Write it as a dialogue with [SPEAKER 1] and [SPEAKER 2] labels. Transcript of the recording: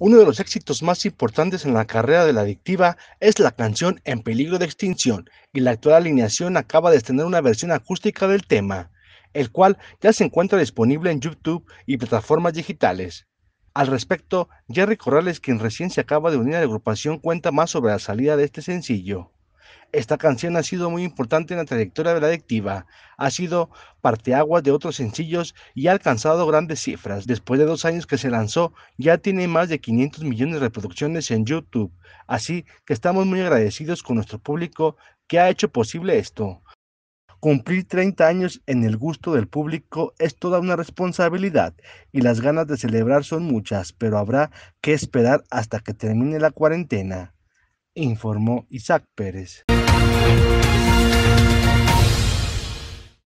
[SPEAKER 1] Uno de los éxitos más importantes en la carrera de la adictiva es la canción En peligro de extinción, y la actual alineación acaba de estrenar una versión acústica del tema, el cual ya se encuentra disponible en YouTube y plataformas digitales. Al respecto, Jerry Corrales, quien recién se acaba de unir a la agrupación, cuenta más sobre la salida de este sencillo. Esta canción ha sido muy importante en la trayectoria de la adictiva, ha sido parte agua de otros sencillos y ha alcanzado grandes cifras. Después de dos años que se lanzó, ya tiene más de 500 millones de reproducciones en YouTube, así que estamos muy agradecidos con nuestro público que ha hecho posible esto. Cumplir 30 años en el gusto del público es toda una responsabilidad y las ganas de celebrar son muchas, pero habrá que esperar hasta que termine la cuarentena informó Isaac Pérez.